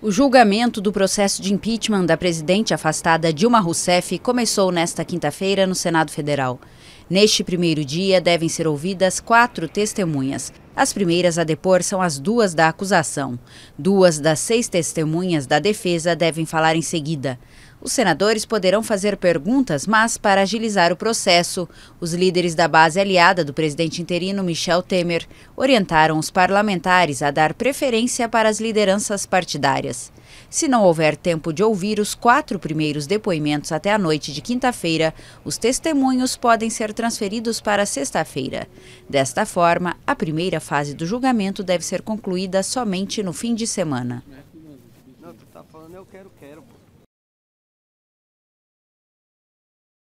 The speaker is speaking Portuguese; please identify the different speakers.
Speaker 1: O julgamento do processo de impeachment da presidente afastada Dilma Rousseff começou nesta quinta-feira no Senado Federal. Neste primeiro dia, devem ser ouvidas quatro testemunhas. As primeiras a depor são as duas da acusação. Duas das seis testemunhas da defesa devem falar em seguida. Os senadores poderão fazer perguntas, mas para agilizar o processo, os líderes da base aliada do presidente interino Michel Temer orientaram os parlamentares a dar preferência para as lideranças partidárias. Se não houver tempo de ouvir os quatro primeiros depoimentos até a noite de quinta-feira, os testemunhos podem ser transferidos para sexta-feira. Desta forma, a primeira fase do julgamento deve ser concluída somente no fim
Speaker 2: de semana.
Speaker 3: Não, tu tá falando eu quero, quero, pô.